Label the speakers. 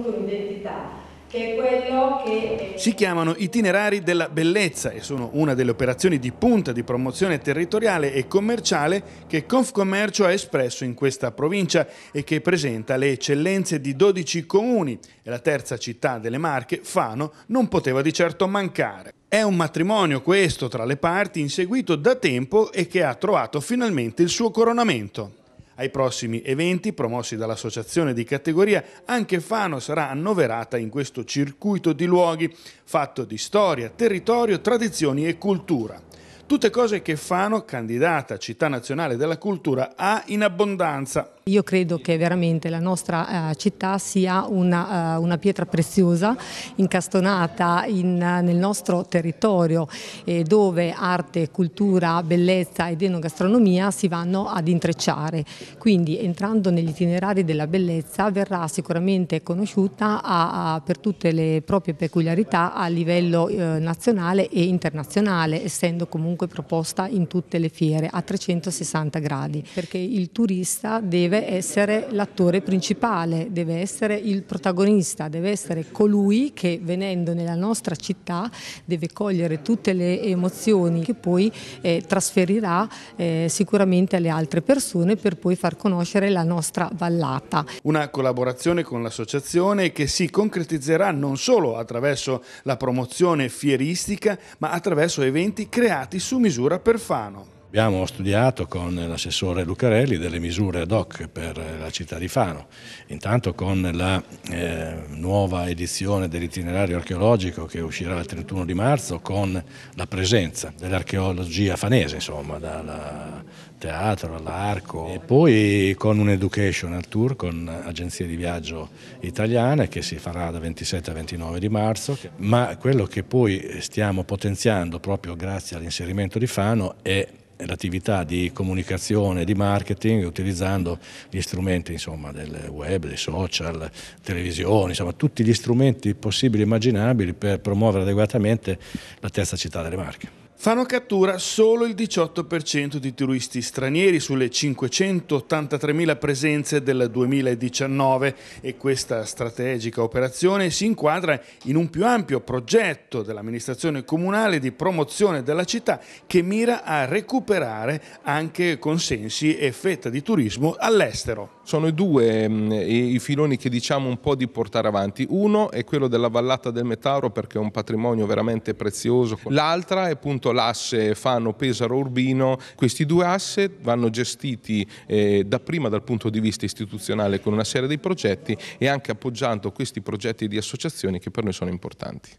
Speaker 1: appunto un'identità. Che è quello che...
Speaker 2: Si chiamano itinerari della bellezza e sono una delle operazioni di punta di promozione territoriale e commerciale che Confcommercio ha espresso in questa provincia e che presenta le eccellenze di 12 comuni e la terza città delle Marche, Fano, non poteva di certo mancare. È un matrimonio questo tra le parti inseguito da tempo e che ha trovato finalmente il suo coronamento. Ai prossimi eventi promossi dall'associazione di categoria, anche Fano sarà annoverata in questo circuito di luoghi fatto di storia, territorio, tradizioni e cultura. Tutte cose che Fano, candidata città nazionale della cultura, ha in abbondanza,
Speaker 1: io credo che veramente la nostra eh, città sia una, eh, una pietra preziosa incastonata in, eh, nel nostro territorio eh, dove arte, cultura, bellezza ed enogastronomia si vanno ad intrecciare. Quindi entrando negli itinerari della bellezza verrà sicuramente conosciuta a, a, per tutte le proprie peculiarità a livello eh, nazionale e internazionale, essendo comunque proposta in tutte le fiere a 360 gradi, perché il turista deve essere l'attore principale, deve essere il protagonista, deve essere colui che venendo nella nostra città deve cogliere tutte le emozioni che poi eh, trasferirà eh, sicuramente alle altre persone per poi far conoscere la nostra vallata.
Speaker 2: Una collaborazione con l'associazione che si concretizzerà non solo attraverso la promozione fieristica ma attraverso eventi creati su misura per Fano.
Speaker 3: Abbiamo studiato con l'assessore Lucarelli delle misure ad hoc per la città di Fano. Intanto con la eh, nuova edizione dell'itinerario archeologico che uscirà il 31 di marzo con la presenza dell'archeologia fanese, insomma, dal teatro all'arco e poi con un educational tour con agenzie di viaggio italiane che si farà da 27 a 29 di marzo, ma quello che poi stiamo potenziando proprio grazie all'inserimento di Fano è l'attività di comunicazione, di marketing, utilizzando gli strumenti insomma, del web, dei social, televisione, insomma tutti gli strumenti possibili e immaginabili per promuovere adeguatamente la terza città delle Marche
Speaker 2: fanno cattura solo il 18% di turisti stranieri sulle 583.000 presenze del 2019 e questa strategica operazione si inquadra in un più ampio progetto dell'amministrazione comunale di promozione della città che mira a recuperare anche
Speaker 4: consensi e fetta di turismo all'estero. Sono i due mm, i filoni che diciamo un po' di portare avanti. Uno è quello della vallata del Metauro perché è un patrimonio veramente prezioso. L'altra è appunto soprattutto l'asse Fano-Pesaro-Urbino, questi due asse vanno gestiti eh, dapprima dal punto di vista istituzionale con una serie di progetti e anche appoggiando questi progetti di associazioni che per noi sono importanti.